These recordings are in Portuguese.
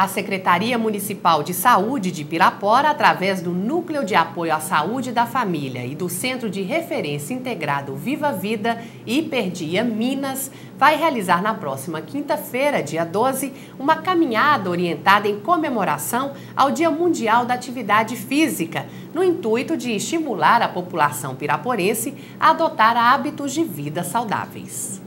A Secretaria Municipal de Saúde de Pirapora, através do Núcleo de Apoio à Saúde da Família e do Centro de Referência Integrado Viva Vida e Hiperdia Minas, vai realizar na próxima quinta-feira, dia 12, uma caminhada orientada em comemoração ao Dia Mundial da Atividade Física, no intuito de estimular a população piraporense a adotar hábitos de vida saudáveis.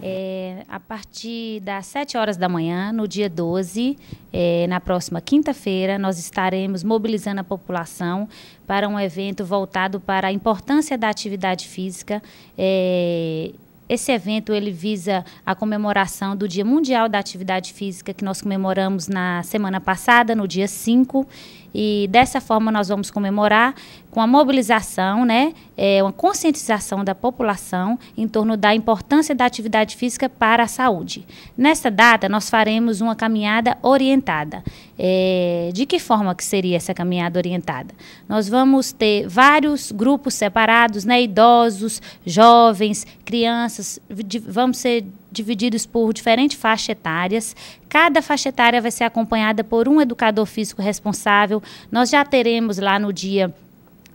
É, a partir das 7 horas da manhã, no dia 12, é, na próxima quinta-feira, nós estaremos mobilizando a população para um evento voltado para a importância da atividade física. É, esse evento ele visa a comemoração do Dia Mundial da Atividade Física, que nós comemoramos na semana passada, no dia 5. E dessa forma nós vamos comemorar com a mobilização, né, é, uma conscientização da população em torno da importância da atividade física para a saúde. Nessa data nós faremos uma caminhada orientada. É, de que forma que seria essa caminhada orientada? Nós vamos ter vários grupos separados, né, idosos, jovens, crianças, de, vamos ser divididos por diferentes faixas etárias. Cada faixa etária vai ser acompanhada por um educador físico responsável. Nós já teremos lá no dia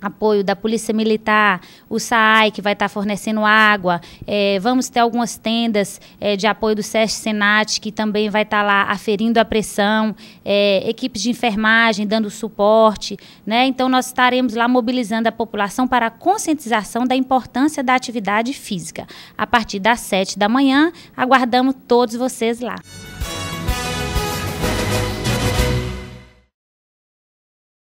apoio da Polícia Militar, o SAAI, que vai estar tá fornecendo água. É, vamos ter algumas tendas é, de apoio do SESC Senat, que também vai estar tá lá aferindo a pressão, é, equipes de enfermagem dando suporte. Né? Então, nós estaremos lá mobilizando a população para a conscientização da importância da atividade física. A partir das 7 da manhã, aguardamos todos vocês lá.